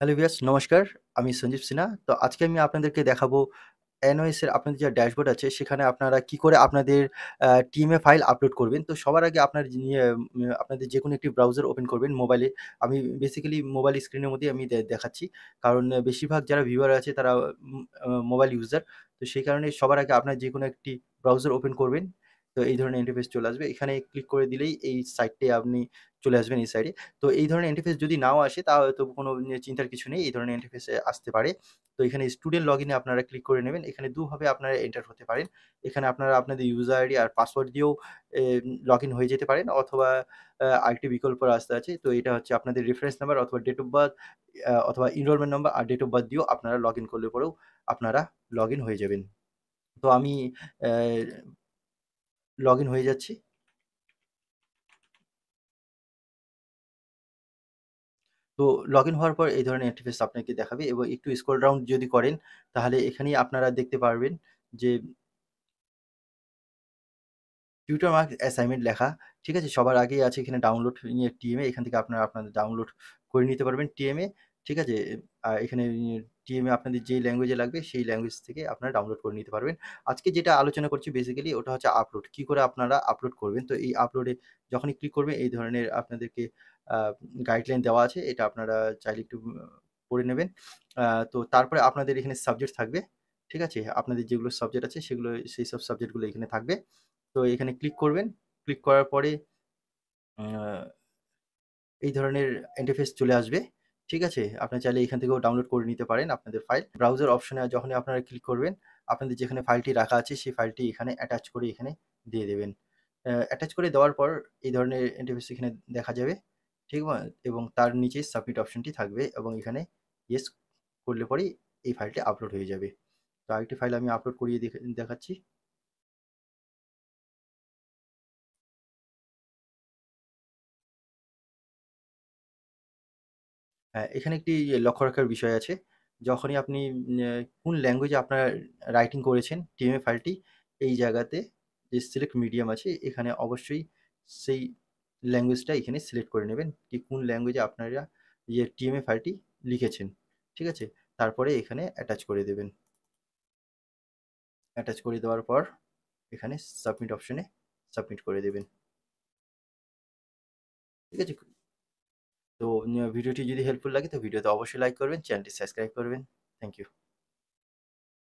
Hello ভিয়াস নমস্কার আমি সঞ্জীব সিনহা তো আজকে আমি আপনাদেরকে দেখাবো এনওএস এর আপনাদের যে ড্যাশবোর্ড আছে সেখানে আপনারা কি করে আপনাদের টিমে ফাইল আপলোড করবেন তো সবার আগে আপনার আপনাদের যে কোনো একটি ব্রাউজার ওপেন করবেন মোবাইলে আমি বেসিক্যালি মোবাইল স্ক্রিনের মধ্যেই আমি দেখাচ্ছি কারণ বেশিরভাগ যারা ভিউয়ার আছে তারা মোবাইল ইউজার তো সেই কারণে সবার আগে আপনার যে কোনো একটি ব্রাউজার ওপেন করবেন তো এই ধরনের ইন্টারফেস চলে আসবে এখানে ক্লিক করে দিলেই এই সাইটটি আপনি চলে আসবেন এই সাইডে তো এই ধরনের ইন্টারফেস যদি নাও আসে তা হয়তো কোনো চিন্তার কিছু নেই এই ধরনের ইন্টারফেসে আসতে পারে তো এখানে স্টুডেন্ট লগ ইনে আপনারা ক্লিক করে নেবেন এখানে দুভাবে আপনারা এন্টার হতে পারেন এখানে আপনারা আপনাদের ইউজার আইডি আর পাসওয়ার্ড দিয়েও লগ ইন হয়ে যেতে পারেন অথবা আরেকটি বিকল্প রাস্তা আছে তো এটা হচ্ছে আপনাদের রেফারেন্স নাম্বার অথবা ডেট অফ বার্থ অথবা ইনরোলমেন্ট নাম্বার আর ডেট অফ বার্থ দিয়েও আপনারা লগ ইন করলে পরেও আপনারা লগ ইন হয়ে যাবেন তো আমি লগ হয়ে যাচ্ছি তো লগ হওয়ার পর এই ধরনের ইন্টারফেস আপনাকে দেখাবে এবং একটু স্ক্রল রাউন্ড যদি করেন তাহলে এখানেই আপনারা দেখতে পারবেন যে টিউটার মার্ক অ্যাসাইনমেন্ট লেখা ঠিক আছে সবার আগেই আছে এখানে ডাউনলোড নিয়ে টিএমএ এখান থেকে আপনারা আপনাদের ডাউনলোড করে নিতে পারবেন টিএমএ ঠিক আছে এখানে টিএমএ আপনাদের যে ল্যাঙ্গুয়েজে লাগবে সেই ল্যাঙ্গুয়েজ থেকে আপনারা ডাউনলোড করে নিতে পারবেন আজকে যেটা আলোচনা করছি বেসিক্যালি ওটা হচ্ছে আপলোড কী করে আপনারা আপলোড করবেন তো এই আপলোডে যখনই ক্লিক করবেন এই ধরনের আপনাদেরকে গাইডলাইন দেওয়া আছে এটা আপনারা চাইলে একটু পড়ে নেবেন তো তারপরে আপনাদের এখানে সাবজেক্ট থাকবে ঠিক আছে আপনাদের যেগুলো সাবজেক্ট আছে সেগুলো সেই সব সাবজেক্টগুলো এখানে থাকবে তো এখানে ক্লিক করবেন ক্লিক করার পরে এই ধরনের ইন্টারফেস চলে আসবে ঠিক আছে আপনি চাইলে এখান থেকেও ডাউনলোড করে নিতে পারেন আপনাদের ফাইল ব্রাউজার অপশনে যখনই আপনারা ক্লিক করবেন আপনাদের যেখানে ফাইলটি রাখা আছে সেই ফাইলটি এখানে অ্যাটাচ করে এখানে দিয়ে দেবেন অ্যাটাচ করে দেওয়ার পর এই ধরনের ইন্টারফেস এখানে দেখা যাবে ঠিক এবং তার নিচে সাবমিট অপশনটি থাকবে এবং এখানে ইয়েস করলে পরেই এই ফাইলটি আপলোড হয়ে যাবে তো আরেকটি ফাইল আমি আপলোড করিয়ে দেখাচ্ছি হ্যাঁ, এখানে একটি লক্ষ্য রাখার বিষয় আছে। যখনই আপনি কোন ল্যাঙ্গুয়েজে আপনার রাইটিং করেছেন টিএমএ ফাইলটি, এই জায়গাতে যে সিলেক্ট মিডিয়াম আছে এখানে অবশ্যই সেই ল্যাঙ্গুয়েজটা এখানে সিলেক্ট করে নেবেন কি কোন ল্যাঙ্গুয়েজে আপনারা ইয়ে টিএমএ ফাইলটি লিখেছেন। ঠিক আছে? তারপরে এখানে অ্যাটাচ করে দেবেন। অ্যাটাচ করে দেওয়ার পর এখানে সাবমিট অপশনে সাবমিট করে দেবেন। ঠিক আছে? তো ভিডিওটি যদি হেল্পফুল লাগে তো ভিডিওতে অবশ্যই লাইক করবেন চ্যানেলটি সাবস্ক্রাইব করবেন থ্যাংক ইউ